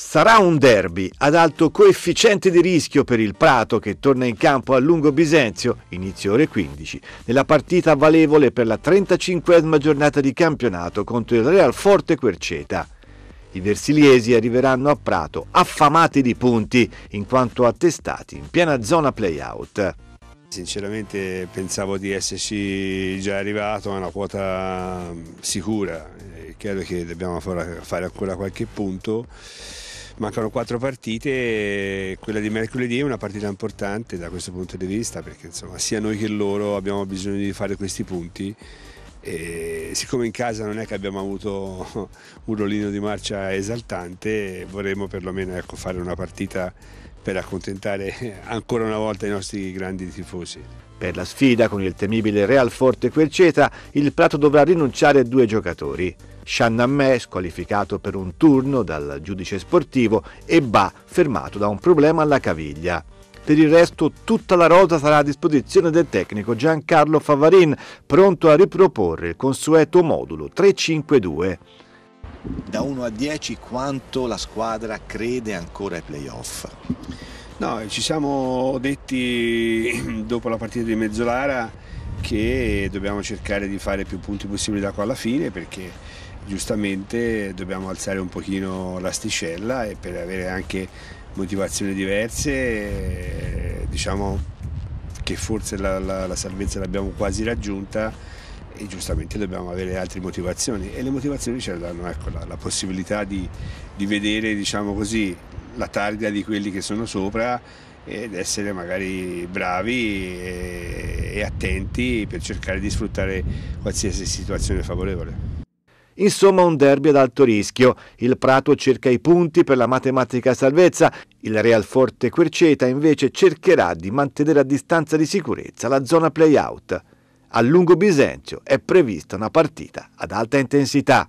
Sarà un derby ad alto coefficiente di rischio per il Prato che torna in campo a lungo Bisenzio, inizio ore 15, nella partita valevole per la 35esima giornata di campionato contro il Real Forte Querceta. I versiliesi arriveranno a Prato affamati di punti, in quanto attestati in piena zona playout. Sinceramente pensavo di esserci già arrivato a una quota sicura, eh, chiaro che dobbiamo fare ancora qualche punto. Mancano quattro partite, quella di mercoledì è una partita importante da questo punto di vista perché insomma, sia noi che loro abbiamo bisogno di fare questi punti e siccome in casa non è che abbiamo avuto un rollino di marcia esaltante, vorremmo perlomeno ecco, fare una partita per accontentare ancora una volta i nostri grandi tifosi. Per la sfida con il temibile Real Forte Querceta, il Prato dovrà rinunciare a due giocatori. Shannammè squalificato per un turno dal giudice sportivo e Ba fermato da un problema alla caviglia. Per il resto tutta la rosa sarà a disposizione del tecnico Giancarlo Favarin, pronto a riproporre il consueto modulo 3-5-2. Da 1 a 10 quanto la squadra crede ancora ai playoff? No, ci siamo detti dopo la partita di Mezzolara che dobbiamo cercare di fare più punti possibili da qua alla fine perché giustamente dobbiamo alzare un pochino l'asticella e per avere anche motivazioni diverse diciamo che forse la, la, la salvezza l'abbiamo quasi raggiunta e giustamente dobbiamo avere altre motivazioni e le motivazioni ce le danno ecco, la, la, possibilità di, di vedere diciamo così, la targa di quelli che sono sopra ed essere magari bravi e, e attenti per cercare di sfruttare qualsiasi situazione favorevole. Insomma un derby ad alto rischio. Il Prato cerca i punti per la matematica salvezza, il Real Forte Querceta invece cercherà di mantenere a distanza di sicurezza la zona play-out. A Lungo Bisenzio è prevista una partita ad alta intensità.